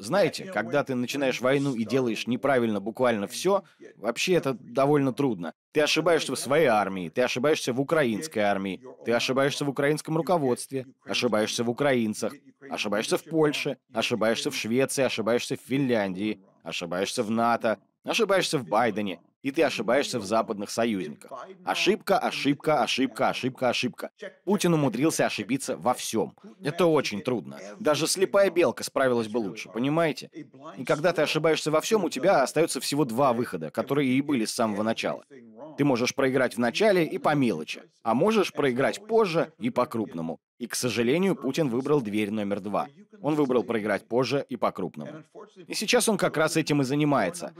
Знаете, когда ты начинаешь войну и делаешь неправильно буквально все, вообще это довольно трудно. Ты ошибаешься в своей армии, ты ошибаешься в украинской армии, ты ошибаешься в украинском руководстве, ошибаешься в украинцах, ошибаешься в Польше, ошибаешься в Швеции, ошибаешься в Финляндии, ошибаешься в НАТО, ошибаешься в Байдене, и ты ошибаешься в западных союзниках. Ошибка, ошибка, ошибка, ошибка, ошибка. Путин умудрился ошибиться во всем. Это очень трудно. Даже слепая белка справилась бы лучше, понимаете? И когда ты ошибаешься во всем, у тебя остается всего два выхода, которые и были с самого начала. Ты можешь проиграть в начале и по мелочи, а можешь проиграть позже и по-крупному. И, к сожалению, Путин выбрал дверь номер два. Он выбрал проиграть позже и по-крупному. И сейчас он как раз этим и занимается.